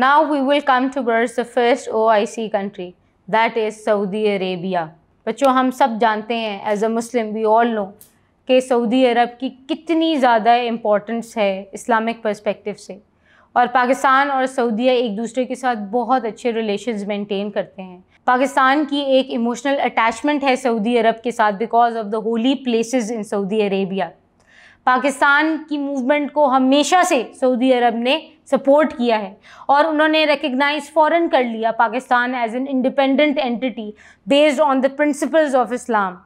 Now we will come towards the first OIC country that is Saudi Arabia. बच्चों हम सब जानते हैं as a Muslim we all know कि Saudi Arab की कितनी ज़्यादा इम्पोर्टेंस है इस्लामिक पर्सपेक्टिव से और पाकिस्तान और सऊदीया एक दूसरे के साथ बहुत अच्छे रिलेशंस मेंटेन करते हैं पाकिस्तान की एक इमोशनल अटैचमेंट है सऊदी अरब के साथ because of the holy places in Saudi Arabia Pakistan की मूवमेंट को हमेशा से सऊदी अरब ने सपोर्ट किया है और उन्होंने रिकग्नाइज फ़ौरन कर लिया Pakistan as an independent entity based on the principles of Islam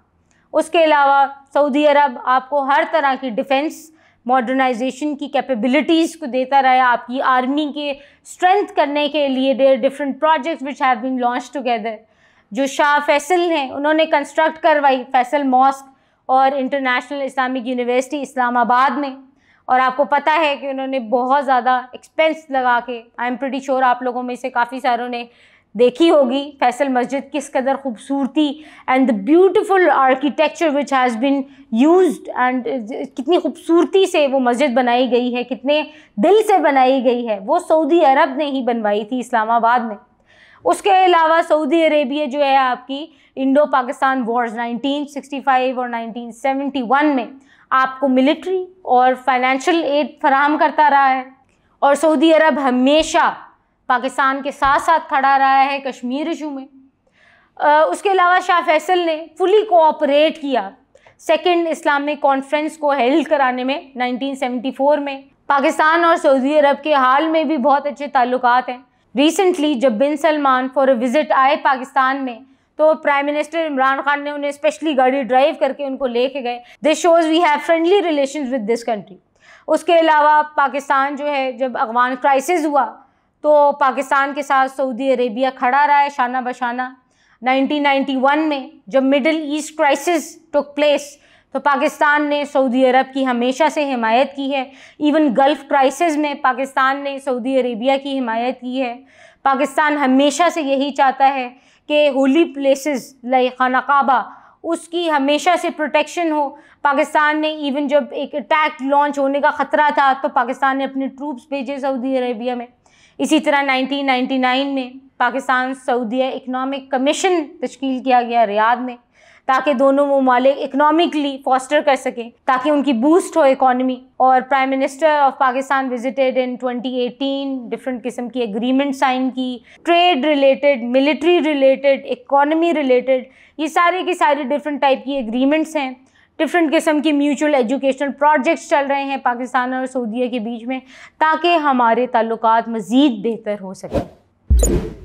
उसके अलावा सऊदी अरब आपको हर तरह की डिफेंस मॉडर्नाइजेशन की कैपेबिलिटीज़ को देता रहा आपकी आर्मी के स्ट्रेंथ करने के लिए there different projects which have been launch together जो शाह फैसल हैं उन्होंने कंस्ट्रक्ट करवाई फैसल मॉस्क और इंटरनेशनल इस्लामिक यूनिवर्सिटी इस्लामाबाद में और आपको पता है कि उन्होंने बहुत ज़्यादा एक्सपेंस लगा के आई एम प्रटी श्योर आप लोगों में से काफ़ी सारों ने देखी होगी फैसल मस्जिद किस कदर खूबसूरती and the beautiful architecture which has been used and कितनी खूबसूरती से वो मस्जिद बनाई गई है कितने दिल से बनाई गई है वो सऊदी अरब ने ही बनवाई थी इस्लामाबाद में उसके अलावा सऊदी अरेबिया जो है आपकी इंडो पाकिस्तान वॉर्स 1965 और 1971 में आपको मिलिट्री और फाइनेंशियल एड फराहम करता रहा है और सऊदी अरब हमेशा पाकिस्तान के साथ साथ खड़ा रहा है कश्मीर इशू में आ, उसके अलावा शाह फैसल ने फुली कोऑपरेट किया सेकेंड इस्लामिक कॉन्फ्रेंस को हेल्ड कराने में 1974 में पाकिस्तान और सऊदी अरब के हाल में भी बहुत अच्छे ताल्लुकात हैं रिसेंटली जब bin Salman for a visit आए पाकिस्तान में तो प्राइम मिनिस्टर इमरान खान ने उन्हें स्पेशली गाड़ी ड्राइव करके उनको लेके गए this shows we have friendly relation with this country उसके अलावा पाकिस्तान जो है जब अफगान क्राइसिस हुआ तो पाकिस्तान के साथ सऊदी अरेबिया खड़ा रहा है शाना बशाना 1991 में जब Middle East crisis took place तो पाकिस्तान ने सऊदी अरब की हमेशा से हिमायत की है इवन गल्फ़ क्राइसिस में पाकिस्तान ने सऊदी अरेबिया की हिमायत की है पाकिस्तान हमेशा से यही चाहता है कि होली प्लेसेस लाइक खाना काबा उसकी हमेशा से प्रोटेक्शन हो पाकिस्तान ने इवन जब एक अटैक लॉन्च होने का ख़तरा था तो पाकिस्तान ने अपने ट्रूप्स भेजे सऊदी अरेबिया में इसी तरह 1999 में पाकिस्तान सऊदी इकनॉमिक कमीशन तश्कील किया गया रियाद में ताकि दोनों ममालिक इकनॉमिकली फॉस्टर कर सकें ताकि उनकी बूस्ट हो इकॉनमी और prime minister of Pakistan visited in 2018 different किस्म की एग्रीमेंट साइन की trade related military related economy related ये सारे के सारे डिफरेंट टाइप की एग्रीमेंट्स हैं डिफरेंट किस्म के म्यूचुअल एजुकेशनल प्रोजेक्ट्स चल रहे हैं पाकिस्तान और सऊदीया के बीच में ताकि हमारे ताल्लुक मज़ीद बेहतर हो सकें